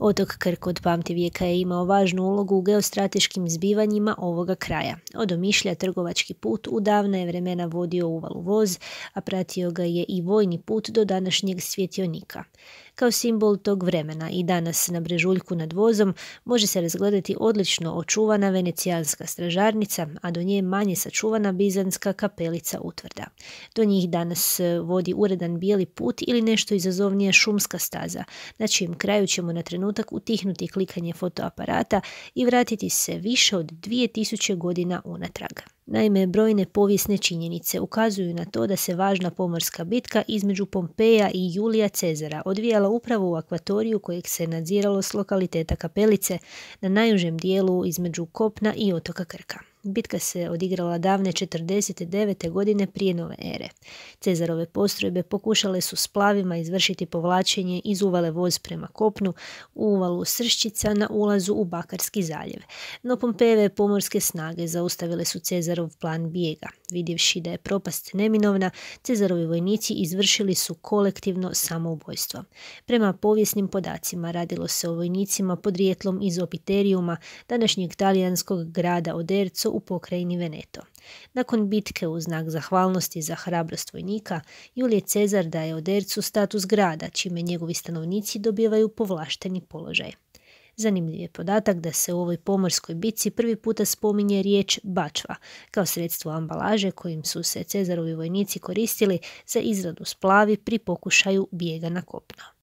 Otok Krk od vijeka je imao važnu ulogu u geostrateškim zbivanjima ovoga kraja. Od Omišlja trgovački put u davna je vremena vodio uvalu voz, a pratio ga je i vojni put do današnjeg svjetionika. Kao simbol tog vremena i danas na brežuljku nad vozom može se razgledati odlično očuvana venecijanska stražarnica, a do nje manje sačuvana bizanska kapelica utvrda. Do njih danas vodi uredan bijeli put ili nešto izazovnije šumska staza, na čijem kraju ćemo na trenutku trenutak utihnuti klikanje fotoaparata i vratiti se više od 2000 godina unatrag. Naime, brojne povijesne činjenice ukazuju na to da se važna pomorska bitka između Pompeja i Julija Cezara odvijala upravo u akvatoriju kojeg se nadziralo s lokaliteta Kapelice na najužem dijelu između Kopna i otoka Krka. Bitka se odigrala davne 49. godine prije nove ere. Cezarove postrojbe pokušale su s plavima izvršiti povlačenje iz uvale voz prema kopnu u uvalu Srščica na ulazu u Bakarski zaljev. No Pompejeve pomorske snage zaustavile su Cezar Cezarov plan bijega. Vidjevši da je propast neminovna, Cezarovi vojnici izvršili su kolektivno samoubojstvo. Prema povijesnim podacima radilo se o vojnicima podrijetlom iz Opiterijuma, današnjeg talijanskog grada Oderco u pokrajini Veneto. Nakon bitke u znak zahvalnosti za hrabrost vojnika, Julije Cezar daje Odercu status grada, čime njegovi stanovnici dobivaju povlašteni položaj. Zanimljiv je podatak da se u ovoj pomorskoj bici prvi puta spominje riječ bačva kao sredstvo ambalaže kojim su se Cezarovi vojnici koristili za izradu splavi pri pokušaju bijega na kopno.